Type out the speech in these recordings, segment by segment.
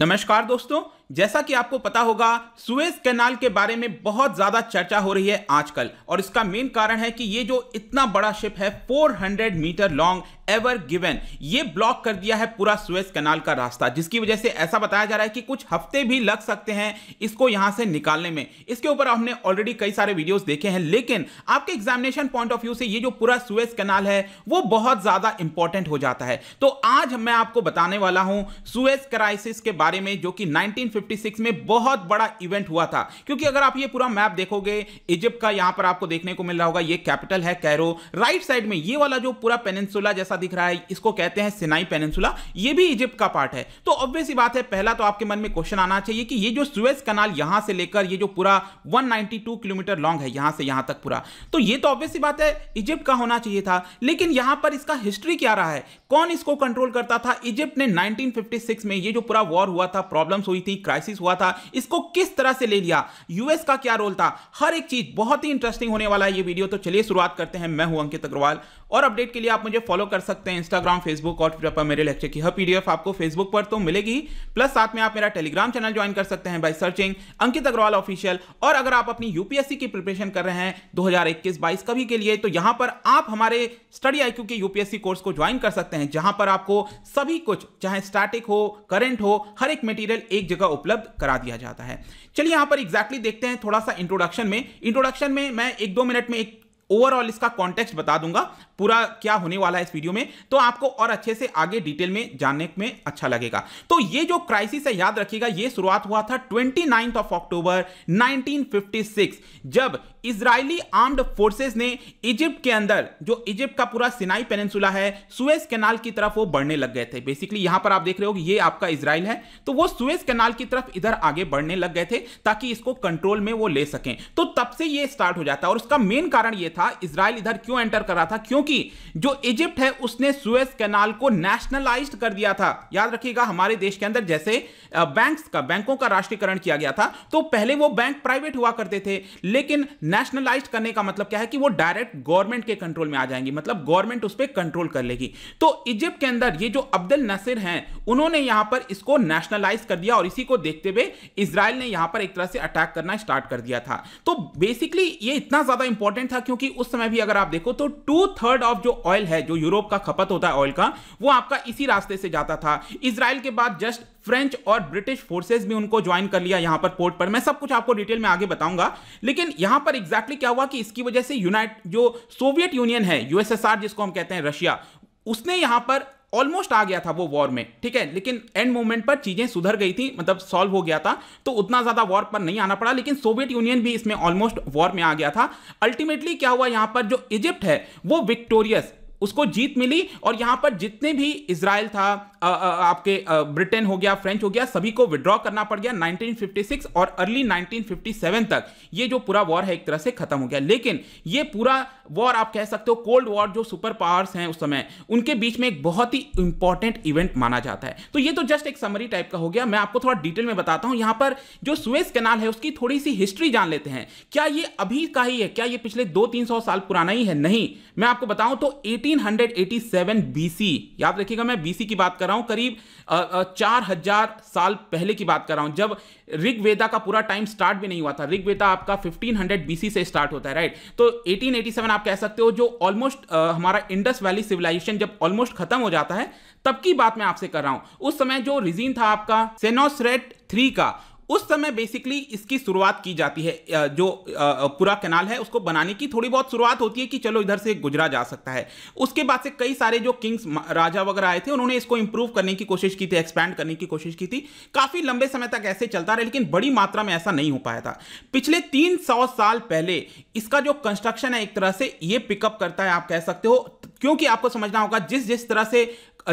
नमस्कार दोस्तों जैसा कि आपको पता होगा सुएज कैनाल के बारे में बहुत ज्यादा चर्चा हो रही है आजकल और इसका मेन कारण है कि ये जो इतना बड़ा शिप है 400 मीटर लॉन्ग एवर गिवन ये ब्लॉक कर दिया है पूरा सुएज कैनाल का रास्ता जिसकी वजह से ऐसा बताया जा रहा है कि कुछ हफ्ते भी लग सकते हैं इसको यहां से निकालने में इसके ऊपर हमने ऑलरेडी कई सारे वीडियोज देखे हैं लेकिन आपके एग्जामिनेशन पॉइंट ऑफ व्यू से ये जो पूरा सुएज कैनाल है वो बहुत ज्यादा इंपॉर्टेंट हो जाता है तो आज मैं आपको बताने वाला हूं सुएज क्राइसिस के बारे में जो कि नाइनटीन 1956 में बहुत बड़ा इवेंट हुआ था क्योंकि अगर आप ये पूरा मैप देखोगे इजिप्ट का यहां पर आपको देखने को मिल रहा होगा ये कैपिटल है कैरो राइट साइड में ये वाला जो पूरा पेनेंसुला जैसा दिख रहा है इसको कहते हैं सिनाई पेनेंसुला ये भी इजिप्ट का पार्ट है तो ऑब्वियस बात है पहला तो आपके मन में क्वेश्चन आना चाहिए कि ये जो सुएज कनाल यहां से लेकर ये जो पूरा वन किलोमीटर लॉन्ग है यहां से यहां तक पूरा तो ये तो ऑब्वियस बात है इजिप्ट का होना चाहिए था लेकिन यहां पर इसका हिस्ट्री क्या रहा है कौन इसको कंट्रोल करता था इजिप्ट ने 1956 में ये जो पूरा वॉर हुआ था प्रॉब्लम्स हुई थी क्राइसिस हुआ था इसको किस तरह से ले लिया यूएस का क्या रोल था हर एक चीज बहुत ही इंटरेस्टिंग होने वाला है ये वीडियो तो चलिए शुरुआत करते हैं मैं हूं अंकित अग्रवाल और अपडेट के लिए आप मुझे फॉलो कर सकते हैं इंस्टाग्राम फेसबुक और ट्विटर पर मेरे लेक्चर की हर पीडीएफ आपको फेसबुक पर तो मिलेगी प्लस साथ में आप मेरा टेलीग्राम चैनल ज्वाइन कर सकते हैं by searching Ankit Agrawal official और अगर आप अपनी यूपीएससी की प्रिपरेशन कर रहे हैं 2021 हजार कभी के लिए तो यहां पर आप हमारे स्टडी आई के यूपीएससी कोर्स को ज्वाइन कर सकते हैं जहां पर आपको सभी कुछ चाहे स्टैटिक हो करेंट हो हर एक मेटीरियल एक जगह उपलब्ध करा दिया जाता है चलिए यहाँ पर एग्जैक्टली exactly देखते हैं थोड़ा सा इंट्रोडक्शन में इंट्रोडक्शन में मैं एक दो मिनट में एक ओवरऑल इसका कॉन्टेक्स्ट बता दूंगा पूरा क्या होने वाला है इस वीडियो में तो आपको और अच्छे से आगे डिटेल में जानने में अच्छा लगेगा तो ये जो क्राइसिस है याद रखिएगा ये शुरुआत हुआ था ट्वेंटी ऑफ अक्टूबर 1956 जब इजरायली आर्म्ड फोर्सेस ने इजिप्ट के अंदर जो इजिप्ट का पूरा सिनाई पेनेंसुला है सुएस कैनाल की तरफ वो बढ़ने लग गए थे बेसिकली यहां पर आप देख रहे हो कि ये आपका इसराइल है तो वो सुएस कैनाल की तरफ इधर आगे बढ़ने लग गए थे ताकि इसको कंट्रोल में वो ले सकें तो तब से ये स्टार्ट हो जाता है और उसका मेन कारण ये था इसराइल इधर क्यों एंटर कर रहा था क्योंकि जो इजिप्ट है उसने सुएस कैनाल को नेशनलाइज कर दिया था याद रखिएगा हमारे देश के अंदर जैसे बैंक्स का बैंकों का राष्ट्रीयकरण किया गया था तो पहले वो बैंक प्राइवेट हुआ करते थे लेकिन नेशनलाइज करने का मतलब क्या है कि वो डायरेक्ट गवर्नमेंट के कंट्रोल में आ जाएंगे मतलब गवर्नमेंट उस पर कंट्रोल कर लेगी तो इजिप्ट के अंदर ये जो अब्दुल नसिर हैं उन्होंने यहां पर इसको नेशनलाइज कर दिया और इसी को देखते हुए इसराइल ने यहां पर एक तरह से अटैक करना स्टार्ट कर दिया था तो बेसिकली ये इतना ज्यादा इंपॉर्टेंट था क्योंकि क्योंकि उस समय भी अगर आप देखो तो टू थर्ड ऑफ जो ऑयल है जो यूरोप का खपत होता है ऑयल का वो आपका इसी रास्ते से जाता था इसराइल के बाद जस्ट फ्रेंच और ब्रिटिश फोर्सेस भी उनको ज्वाइन कर लिया यहां पर पोर्ट पर मैं सब कुछ आपको डिटेल में आगे बताऊंगा लेकिन यहां पर एग्जैक्टली exactly क्या हुआ कि इसकी वजह से यूनाइट जो सोवियत यूनियन है यूएसएसआर जिसको हम कहते हैं रशिया उसने यहां पर ऑलमोस्ट आ गया था वो वॉर में ठीक है लेकिन एंड मोमेंट पर चीजें सुधर गई थी मतलब सॉल्व हो गया था तो उतना ज्यादा वॉर पर नहीं आना पड़ा लेकिन सोवियत यूनियन भी इसमें ऑलमोस्ट वॉर में आ गया था अल्टीमेटली क्या हुआ यहां पर जो इजिप्ट है वो विक्टोरियस उसको जीत मिली और यहां पर जितने भी इसराइल था आ, आ, आपके ब्रिटेन हो गया फ्रेंच हो गया सभी को विड्रॉ करना पड़ गया 1956 और अर्ली 1957 तक ये जो पूरा वॉर है एक तरह से खत्म हो गया लेकिन ये पूरा वॉर आप कह सकते हो कोल्ड वॉर जो सुपर पावर्स हैं उस समय उनके बीच में एक बहुत ही इंपॉर्टेंट इवेंट माना जाता है तो ये तो जस्ट एक समरी टाइप का हो गया मैं आपको थोड़ा डिटेल में बताता हूं यहां पर जो स्वेस कैनाल है उसकी थोड़ी सी हिस्ट्री जान लेते हैं क्या ये अभी का ही है क्या ये पिछले दो तीन सौ साल पुराना ही है नहीं मैं आपको बताऊं तो एटी 1887 BC याद रखिएगा मैं BC की बात कर रहा हूं करीब चार हजार साल पहले की बात कर रहा हूं जब ऋग्वेदा का पूरा टाइम स्टार्ट भी नहीं हुआ था ऋग्वेदा आपका 1500 बीसी से स्टार्ट होता है राइट तो 1887 आप कह सकते हो जो ऑलमोस्ट हमारा इंडस वैली सिविलाइजेशन जब ऑलमोस्ट खत्म हो जाता है तब की बात मैं आपसे कर रहा हूं उस समय जो रिजीन था आपका सेनोसरेट थ्री का उस समय बेसिकली इसकी शुरुआत की जाती है जो पूरा कैनाल है उसको बनाने की थोड़ी बहुत शुरुआत होती है कि चलो इधर से गुजरा जा सकता है उसके बाद से कई सारे जो किंग्स राजा वगैरह आए थे उन्होंने इसको इंप्रूव करने की कोशिश की थी एक्सपैंड करने की कोशिश की थी काफी लंबे समय तक ऐसे चलता रहा लेकिन बड़ी मात्रा में ऐसा नहीं हो पाया था पिछले तीन साल पहले इसका जो कंस्ट्रक्शन है एक तरह से ये पिकअप करता है आप कह सकते हो क्योंकि आपको समझना होगा जिस जिस तरह से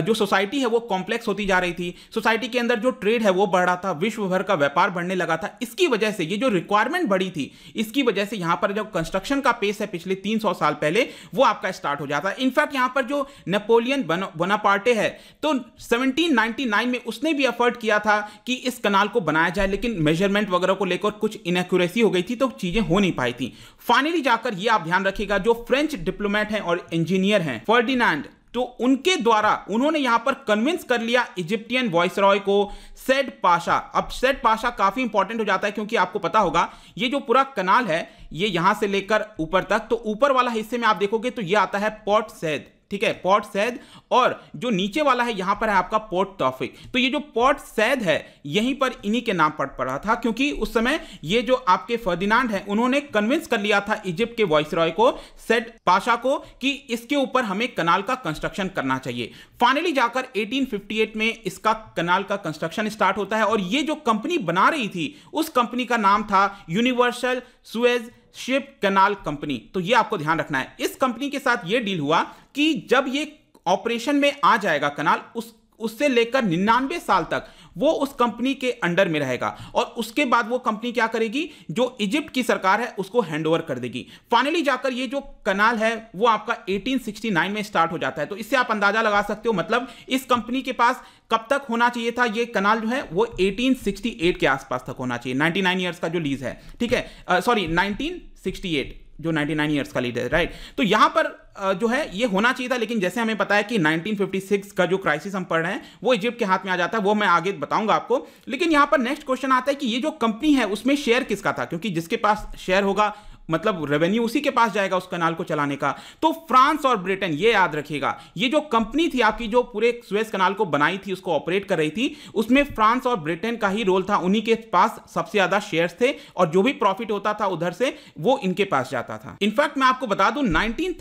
जो सोसाइटी है वो कॉम्प्लेक्स होती जा रही थी सोसाइटी के अंदर जो ट्रेड है वो बढ़ रहा था विश्व भर का व्यापार बढ़ने लगा था इसकी वजह से ये जो रिक्वायरमेंट बढ़ी थी इसकी वजह से यहाँ पर जो कंस्ट्रक्शन का पेस है पिछले 300 साल पहले वो आपका स्टार्ट हो जाता है इनफैक्ट यहाँ पर जो नेपोलियन बोनापार्टे है तो नाइन में उसने भी एफर्ट किया था कि इस कनाल को बनाया जाए लेकिन मेजरमेंट वगैरह को लेकर कुछ इनक्यूरेसी हो गई थी तो चीजें हो नहीं पाई थी फाइनली जाकर ये आप ध्यान रखिएगा जो फ्रेंच डिप्लोमेट हैं और इंजीनियर हैं फर्डीनैंड तो उनके द्वारा उन्होंने यहां पर कन्विंस कर लिया इजिप्टियन वॉइस रॉय को सेड पाशा अब सेड पाशा काफी इंपॉर्टेंट हो जाता है क्योंकि आपको पता होगा ये जो पूरा कनाल है ये यहां से लेकर ऊपर तक तो ऊपर वाला हिस्से में आप देखोगे तो ये आता है पोर्ट सैद ठीक है पॉट सैद और जो नीचे वाला है यहां पर है आपका पोर्ट टॉफिक तो ये जो पॉट सैद है यहीं पर इन्हीं के नाम पर पड़ा था क्योंकि उस समय ये जो आपके फर्दिनांड है उन्होंने कन्विंस कर लिया था इजिप्ट के वॉइस रॉय को सेट पाशा को कि इसके ऊपर हमें कनाल का कंस्ट्रक्शन करना चाहिए फाइनली जाकर 1858 में इसका कनाल का कंस्ट्रक्शन स्टार्ट होता है और ये जो कंपनी बना रही थी उस कंपनी का नाम था Universal Suez ship canal company तो ये आपको ध्यान रखना है इस कंपनी के साथ ये डील हुआ कि जब ये ऑपरेशन में आ जाएगा कनाल उस उससे लेकर निन्यानवे साल तक वो उस कंपनी के अंडर में रहेगा और उसके बाद वो कंपनी क्या करेगी जो इजिप्ट की सरकार है उसको हैंड ओवर कर देगी फाइनली जाकर ये जो कनाल है वो आपका 1869 में स्टार्ट हो जाता है तो इससे आप अंदाजा लगा सकते हो मतलब इस कंपनी के पास कब तक होना चाहिए था ये कनाल जो है वो 1868 के आसपास तक होना चाहिए 99 इयर्स का जो लीज है ठीक है सॉरी uh, 1968 जो 99 इयर्स का लीज है राइट तो यहां पर जो है ये होना चाहिए था लेकिन जैसे हमें पता है कि 1956 का जो क्राइसिस हम पढ़ रहे हैं वो इजिप्ट के हाथ में आ जाता है वो मैं आगे बताऊंगा आपको लेकिन यहाँ पर नेक्स्ट क्वेश्चन आता है कि ये जो कंपनी है उसमें शेयर किसका था क्योंकि जिसके पास शेयर होगा मतलब रेवेन्यू उसी के पास जाएगा उस कनाल को चलाने का तो फ्रांस और ब्रिटेन ये याद रखिएगा ये जो कंपनी थी आपकी जो पूरे स्वेस कनाल को बनाई थी उसको ऑपरेट कर रही थी उसमें फ्रांस और ब्रिटेन का ही रोल था उन्हीं के पास सबसे ज्यादा शेयर थे और जो भी प्रॉफिट होता था उधर से वो इनके पास जाता था इनफैक्ट मैं आपको बता दूं नाइनटीन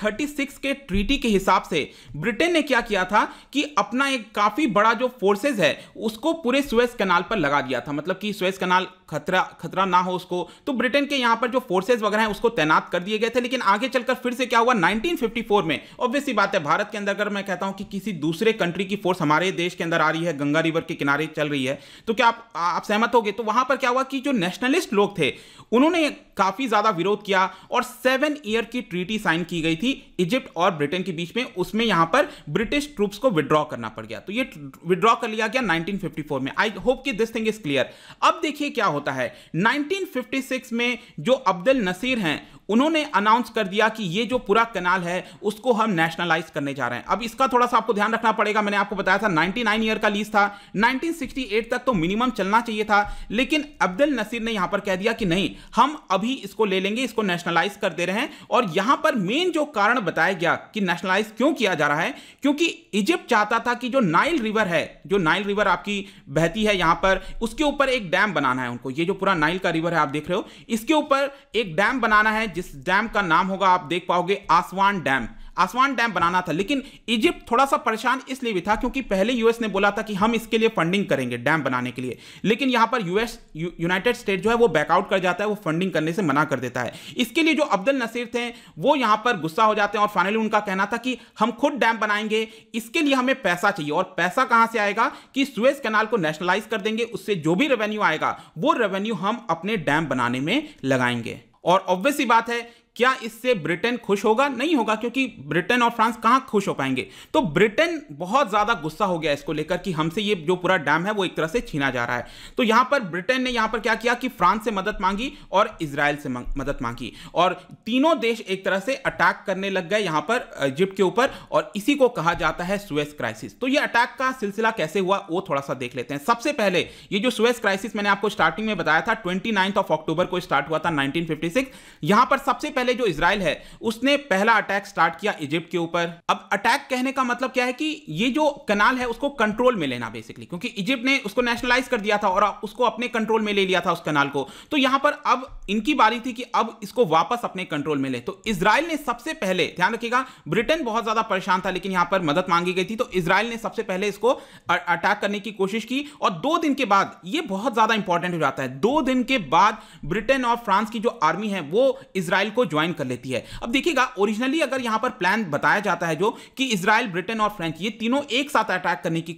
के ट्रीटी के हिसाब से ब्रिटेन ने क्या किया था कि अपना एक काफी बड़ा जो फोर्सेज है उसको पूरे स्वेस कनाल पर लगा दिया था मतलब कि स्वेस कनाल खतरा खतरा ना हो उसको तो ब्रिटेन के यहां पर जो फोर्सेज वगैरह उसको तैनात कर दिए गए थे लेकिन आगे चलकर फिर से क्या हुआ 1954 में ऑब्वियस ही बात है भारत के अंदर अगर मैं कहता हूं कि किसी दूसरे कंट्री की फोर्स हमारे देश के अंदर आ रही है गंगा रिवर के किनारे चल रही है तो क्या आप, आप सहमत हो गए तो वहां पर क्या हुआ कि जो नेशनलिस्ट लोग थे उन्होंने काफी ज्यादा विरोध किया और सेवन ईयर की ट्रीटी साइन की गई थी इजिप्ट और ब्रिटेन के बीच में उसमें यहां पर ब्रिटिश ट्रूप्स को विड्रॉ करना पड़ गया तो ये विड्रॉ कर लिया गया 1954 में आई होप कि दिस थिंग इज क्लियर अब देखिए क्या होता है 1956 में जो अब्दुल नसीर हैं उन्होंने अनाउंस कर दिया कि ये जो पूरा कैनाल है उसको हम नेशनलाइज करने जा रहे हैं अब इसका थोड़ा सा आपको ध्यान रखना पड़ेगा मैंने आपको बताया था 99 ईयर का लीज था 1968 तक तो मिनिमम चलना चाहिए था लेकिन अब्दुल नसीर ने यहां पर कह दिया कि नहीं हम अभी इसको ले लेंगे इसको नेशनलाइज कर दे रहे हैं और यहां पर मेन जो कारण बताया गया कि नेशनलाइज क्यों किया जा रहा है क्योंकि इजिप्ट चाहता था कि जो नाइल रिवर है जो नाइल रिवर आपकी बहती है यहां पर उसके ऊपर एक डैम बनाना है उनको ये जो पूरा नाइल का रिवर है आप देख रहे हो इसके ऊपर एक डैम बनाना है जिस डैम का नाम होगा आप देख पाओगे आसवान डैम आसवान डैम बनाना था लेकिन इजिप्ट थोड़ा सा परेशान इसलिए भी था क्योंकि पहले यूएस ने बोला था कि हम इसके लिए फंडिंग करेंगे डैम बनाने के लिए लेकिन यहां पर यूएस यूनाइटेड स्टेट जो है वो बैकआउट कर जाता है वो फंडिंग करने से मना कर देता है इसके लिए जो अब्दुल नसीर थे वो यहां पर गुस्सा हो जाते हैं और फाइनली उनका कहना था कि हम खुद डैम बनाएंगे इसके लिए हमें पैसा चाहिए और पैसा कहां से आएगा कि सुएज कैनाल को नेशनलाइज कर देंगे उससे जो भी रेवेन्यू आएगा वो रेवेन्यू हम अपने डैम बनाने में लगाएंगे और ऑब्वियस ही बात है क्या इससे ब्रिटेन खुश होगा नहीं होगा क्योंकि ब्रिटेन और फ्रांस कहाँ खुश हो पाएंगे तो ब्रिटेन बहुत ज़्यादा गुस्सा हो गया इसको लेकर कि हमसे ये जो पूरा डैम है वो एक तरह से छीना जा रहा है तो यहाँ पर ब्रिटेन ने यहाँ पर क्या किया कि फ्रांस से मदद मांगी और इसराइल से मदद मांगी और तीनों देश एक तरह से अटैक करने लग गए यहाँ पर इजिप्ट के ऊपर और इसी को कहा जाता है स्वेस क्राइसिस तो ये अटैक का सिलसिला कैसे हुआ वो थोड़ा सा देख लेते हैं सबसे पहले ये जो स्वेस क्राइसिस मैंने आपको स्टार्टिंग में बताया था ट्वेंटी ऑफ अक्टूबर को स्टार्ट हुआ था नाइनटीन यहां पर सबसे पहले पहले जो इसराइल है उसने पहला अटैक स्टार्ट किया इजिप्ट के ऊपर अब अटैक कहने का मतलब क्या है कि ये जो कनाल है उसको कंट्रोल में लेना बेसिकली क्योंकि इजिप्ट ने उसको नेशनलाइज कर दिया था और उसको अपने कंट्रोल में ले लिया था उस कनाल को तो यहां पर अब इनकी बारी थी कि अब इसको वापस अपने कंट्रोल में ले तो इसराइल ने सबसे पहले ध्यान रखिएगा ब्रिटेन बहुत ज्यादा परेशान था लेकिन यहां पर मदद मांगी गई थी तो इसराइल ने सबसे पहले इसको अटैक करने की कोशिश की और दो दिन के बाद ये बहुत ज्यादा इंपॉर्टेंट हो जाता है दो दिन के बाद ब्रिटेन और फ्रांस की जो आर्मी है वो इसराइल को ज्वाइन कर लेती है अब देखिएगा ओरिजिनली अगर यहां पर प्लान बताया जाता है जो कि इसराइल ब्रिटेन और फ्रेंच ये तीनों एक साथ अटैक करने की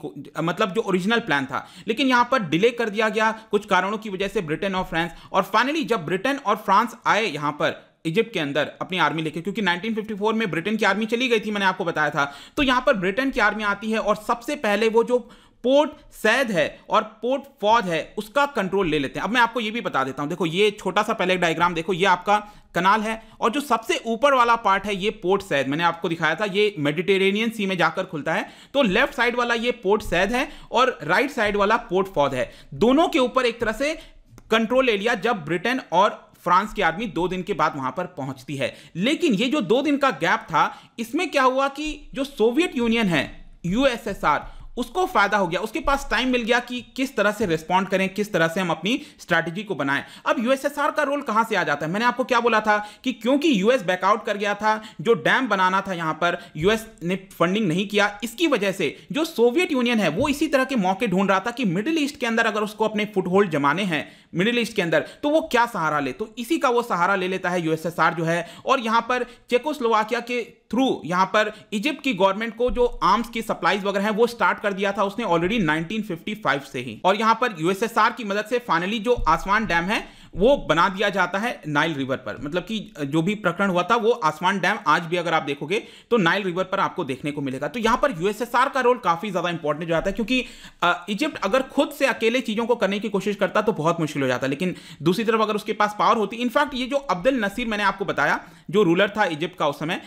मतलब जो ओरिजिनल प्लान था लेकिन यहां पर डिले कर दिया गया कुछ कारणों की वजह से ब्रिटेन और फ्रांस और फाइनली जब ब्रिटेन और फ्रांस आए यहां पर इजिप्ट के अंदर अपनी आर्मी लेके क्योंकि 1954 में ब्रिटेन की आर्मी चली गई थी मैंने आपको बताया था तो यहां पर ब्रिटेन की आर्मी आती है और सबसे पहले वो जो पोर्ट सैद है और पोर्ट फौज है उसका कंट्रोल ले लेते हैं अब मैं आपको ये भी बता देता हूं देखो ये छोटा सा पहले डायग्राम देखो ये आपका कनाल है और जो सबसे ऊपर वाला पार्ट है ये पोर्ट सैद मैंने आपको दिखाया था ये मेडिटेरेनियन सी में जाकर खुलता है तो लेफ्ट साइड वाला ये पोर्ट सैद है और राइट साइड वाला पोर्ट फौज है दोनों के ऊपर एक तरह से कंट्रोल ले लिया जब ब्रिटेन और फ्रांस की आर्मी दो दिन के बाद वहां पर पहुंचती है लेकिन ये जो दो दिन का गैप था इसमें क्या हुआ कि जो सोवियत यूनियन है यूएसएसआर उसको फायदा हो गया उसके पास टाइम मिल गया कि किस तरह से रिस्पॉन्ड करें किस तरह से हम अपनी स्ट्रैटेजी को बनाएं अब यूएसएसआर का रोल कहां से आ जाता है मैंने आपको क्या बोला था कि क्योंकि यूएस बैकआउट कर गया था जो डैम बनाना था यहां पर यूएस ने फंडिंग नहीं किया इसकी वजह से जो सोवियत यूनियन है वो इसी तरह के मौके ढूंढ रहा था कि मिडिल ईस्ट के अंदर अगर उसको अपने फुटहोल्ड जमाने हैं मिडिल ईस्ट के अंदर तो वो क्या सहारा ले तो इसी का वो सहारा ले लेता है यूएसएसआर जो है और यहां पर चेकोस्लोवाकिया के थ्रू यहां पर इजिप्ट की गवर्नमेंट को जो आर्म्स की सप्लाईज वगैरह है वो स्टार्ट कर दिया था उसने ऑलरेडी 1955 से ही और यहां पर यूएसएसआर की मदद से फाइनली जो आसमान डैम है वो बना दिया जाता है नाइल रिवर पर मतलब कि जो भी प्रकरण हुआ था वो आसमान डैम आज भी अगर आप देखोगे तो नाइल रिवर पर आपको देखने को मिलेगा तो यहां पर यूएसएसआर का रोल काफी ज्यादा इंपॉर्टेंट हो जाता है क्योंकि इजिप्ट अगर खुद से अकेले चीजों को करने की कोशिश करता तो बहुत मुश्किल हो जाता लेकिन दूसरी तरफ अगर उसके पास पावर होती इनफैक्ट ये जो अब्दुल नसीर मैंने आपको बताया जो रूलर था इजिप्ट का उस समय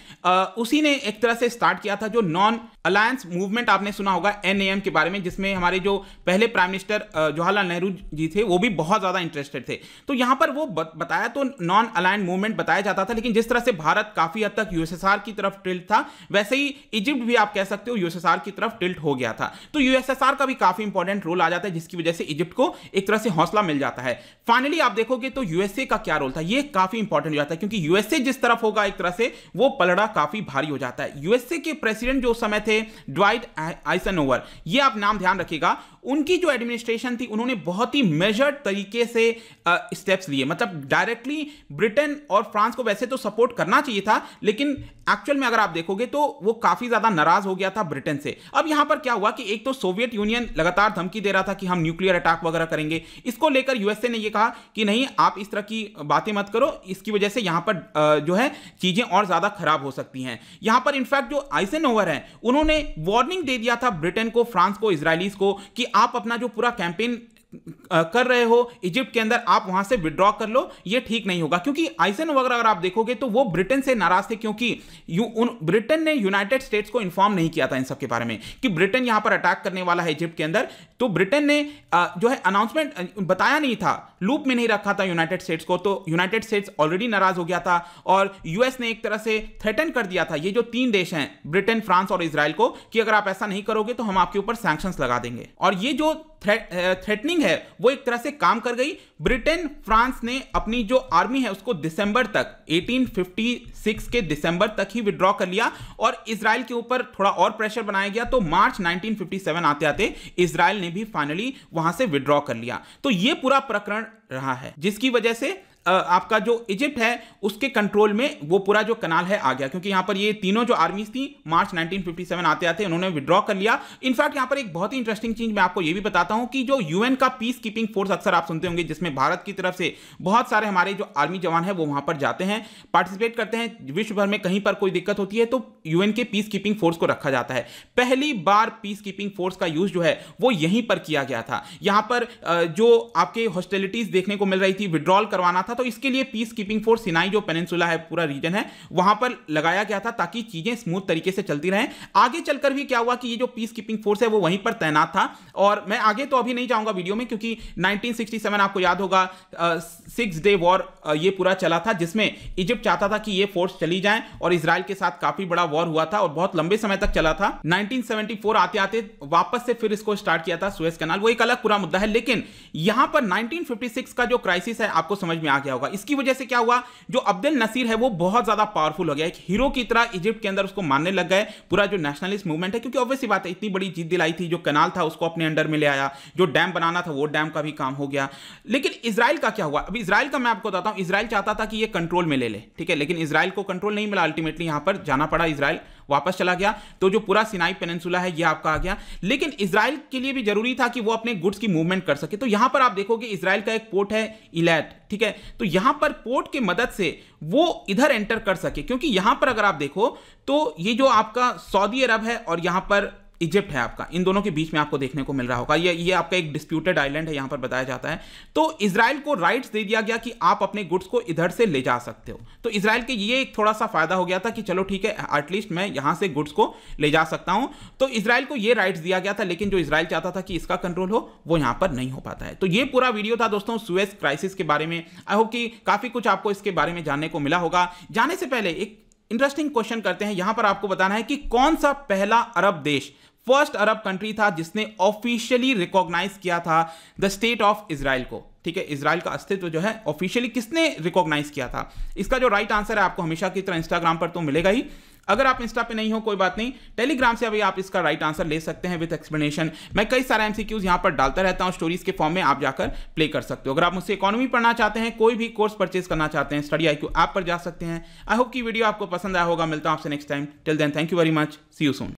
उसी ने एक तरह से स्टार्ट किया था जो नॉन अलायंस मूवमेंट आपने सुना होगा एन के बारे में जिसमें हमारे जो पहले प्राइम मिनिस्टर जवाहरलाल नेहरू जी थे वो भी बहुत ज़्यादा इंटरेस्टेड थे तो यहां पर वो बताया तो नॉन अलाइन मूवमेंट बताया जाता था लेकिन जिस तरह से भारत काफी हद तक यूएसएसआर की तरफ टिल्ट था वैसे ही इजिप्ट भी आप कह सकते हो यूएसएसआर की तरफ टिल्ट हो गया था तो यूएसएसआर का भी काफी इंपॉर्टेंट रोल आ जाता है जिसकी वजह से इजिप्ट को एक तरह से हौसला मिल जाता है फाइनली आप देखोगे तो यूएसए का क्या रोल था यह काफी इंपॉर्टेंट हो जाता है क्योंकि यूएसए जिस तरफ होगा एक तरह से वो पलड़ा काफी भारी हो जाता है यूएसए के प्रेसिडेंट जो समय थे ड्वाइट आइसन ये आप नाम ध्यान रखिएगा उनकी जो एडमिनिस्ट्रेशन थी उन्होंने बहुत ही मेजर्ड तरीके से स्टेप्स लिए मतलब डायरेक्टली ब्रिटेन और फ्रांस को वैसे तो सपोर्ट करना चाहिए था लेकिन एक्चुअल में अगर आप देखोगे तो वो काफ़ी ज़्यादा नाराज हो गया था ब्रिटेन से अब यहाँ पर क्या हुआ कि एक तो सोवियत यूनियन लगातार धमकी दे रहा था कि हम न्यूक्लियर अटैक वगैरह करेंगे इसको लेकर यूएसए ने यह कहा कि नहीं आप इस तरह की बातें मत करो इसकी वजह से यहाँ पर जो है चीज़ें और ज़्यादा खराब हो सकती हैं यहाँ पर इनफैक्ट जो आइसन है उन्होंने वार्निंग दे दिया था ब्रिटेन को फ्रांस को इसराइलीज को कि आप अपना जो पूरा कैंपेन कर रहे हो इजिप्ट के अंदर आप वहां से विड्रॉ कर लो ये ठीक नहीं होगा क्योंकि आइसन वगैरह अगर आप देखोगे तो वो ब्रिटेन से नाराज थे क्योंकि उन ब्रिटेन ने यूनाइटेड स्टेट्स को इन्फॉर्म नहीं किया था इन सब के बारे में कि ब्रिटेन यहां पर अटैक करने वाला है इजिप्ट के अंदर तो ब्रिटेन ने जो है अनाउंसमेंट बताया नहीं था लूप में नहीं रखा था यूनाइटेड स्टेट्स को तो यूनाइटेड स्टेट्स ऑलरेडी नाराज हो गया था और यूएस ने एक तरह से थ्रेटन कर दिया था ये जो तीन देश हैं ब्रिटेन फ्रांस और इसराइल को कि अगर आप ऐसा नहीं करोगे तो हम आपके ऊपर सैंक्शन लगा देंगे और ये जो थ्रेटनिंग है है वो एक तरह से काम कर गई ब्रिटेन फ्रांस ने अपनी जो आर्मी है उसको दिसंबर तक 1856 के दिसंबर तक ही विड्रॉ कर लिया और इसराइल के ऊपर थोड़ा और प्रेशर बनाया गया तो मार्च 1957 आते आते इसराइल ने भी फाइनली वहां से विड्रॉ कर लिया तो ये पूरा प्रकरण रहा है जिसकी वजह से आपका जो इजिप्ट है उसके कंट्रोल में वो पूरा जो कनाल है आ गया क्योंकि यहां पर ये तीनों जो आर्मीज थी मार्च 1957 आते आते उन्होंने विड्रॉ कर लिया इनफैक्ट यहां पर एक बहुत ही इंटरेस्टिंग चीज मैं आपको ये भी बताता हूँ कि जो यूएन का पीस कीपिंग फोर्स अक्सर आप सुनते होंगे जिसमें भारत की तरफ से बहुत सारे हमारे जो आर्मी जवान है वो वहां पर जाते हैं पार्टिसिपेट करते हैं विश्व भर में कहीं पर कोई दिक्कत होती है तो यूएन के पीस कीपिंग फोर्स को रखा जाता है पहली बार पीस कीपिंग फोर्स का यूज जो है वो यहीं पर किया गया था यहां पर जो आपके हॉस्टेलिटीज देखने को मिल रही थी विड्रॉल करवाना था था तो इसके लिए पीस कीपिंग फोर्स सिनाई जो पेनेंसुला है पूरा रीजन है वहां पर लगाया गया था ताकि चीजें स्मूथ तरीके से चलती रहें आगे चलकर भी क्या हुआ कि ये जो पीस कीपिंग फोर्स है वो वहीं पर तैनात था और मैं आगे तो अभी नहीं जाऊंगा वीडियो में क्योंकि 1967 आपको याद होगा सिक्स डे वॉर ये पूरा चला था जिसमें इजिप्ट चाहता था कि ये फोर्स चली जाए और इसराइल के साथ काफी बड़ा वॉर हुआ था और बहुत लंबे समय तक चला था नाइनटीन आते आते वापस से फिर इसको स्टार्ट किया था सुएस कैनाल वो एक अलग पूरा मुद्दा है लेकिन यहां पर 1956 का जो क्राइसिस है आपको समझ में आ गया गया होगा इसकी वजह से क्या हुआ जो अब्दुल नसीर है वो बहुत ज़्यादा पावरफुल हो गया एक हीरो की तरह इजिप्ट के अंदर उसको मानने लग गए पूरा जो नेशनलिस्ट मूवमेंट है क्योंकि ऑब्वियसली बात है इतनी बड़ी जीत दिलाई थी जो कनाल था उसको अपने अंडर में ले आया जो डैम बनाना था वो डैम का भी काम हो गया लेकिन इसराइल का क्या हुआ अभी इसराइल का मैं आपको बताता हूँ इसराइल चाहता था कि ये कंट्रोल में ले ले ठीक है लेकिन इसराइल को कंट्रोल नहीं मिला अल्टीमेटली यहाँ पर जाना पड़ा इसराइल वापस चला गया तो जो पूरा सिनाई पेनसुला है यह आपका आ गया लेकिन इसराइल के लिए भी जरूरी था कि वो अपने गुड्स की मूवमेंट कर सके तो यहां पर आप देखोगे इसराइल का एक पोर्ट है इलेट ठीक है तो यहां पर पोर्ट की मदद से वो इधर एंटर कर सके क्योंकि यहां पर अगर आप देखो तो ये जो आपका सऊदी अरब है और यहां पर इजिप्ट है आपका इन दोनों के बीच में आपको देखने को मिल रहा होगा ये ये आपका एक डिस्प्यूटेड आइलैंड है यहाँ पर बताया जाता है तो इसराइल को राइट्स दे दिया गया कि आप अपने गुड्स को इधर से ले जा सकते हो तो इसराइल के ये एक थोड़ा सा फायदा हो गया था कि चलो ठीक है एटलीस्ट मैं यहाँ से गुड्स को ले जा सकता हूँ तो इसराइल को ये राइट्स दिया गया था लेकिन जो इसराइल चाहता था कि इसका कंट्रोल हो वो यहाँ पर नहीं हो पाता है तो ये पूरा वीडियो था दोस्तों सुएस क्राइसिस के बारे में आई होप कि काफ़ी कुछ आपको इसके बारे में जानने को मिला होगा जाने से पहले एक इंटरेस्टिंग क्वेश्चन करते हैं यहां पर आपको बताना है कि कौन सा पहला अरब देश फर्स्ट अरब कंट्री था जिसने ऑफिशियली रिकॉग्नाइज किया था द स्टेट ऑफ इसराइल को ठीक है इसराइल का अस्तित्व जो है ऑफिशियली किसने रिकॉग्नाइज किया था इसका जो राइट आंसर है आपको हमेशा की तरह इंस्टाग्राम पर तो मिलेगा ही अगर आप इंस्टा पे नहीं हो कोई बात नहीं टेलीग्राम से अभी आप इसका राइट आंसर ले सकते हैं विथ एक्सप्लेनेशन मैं कई सारे एमसीक्यूज यहां पर डालता रहता हूं स्टोरीज के फॉर्म में आप जाकर प्ले कर सकते हो अगर आप मुझसे इकोनॉमी पढ़ना चाहते हैं कोई भी कोर्स परचेज करना चाहते हैं स्टडी आई ऐप पर जा सकते हैं आई होप की वीडियो आपको पसंद आया होगा मिलता हूं आपसे next time till then thank you very much see you soon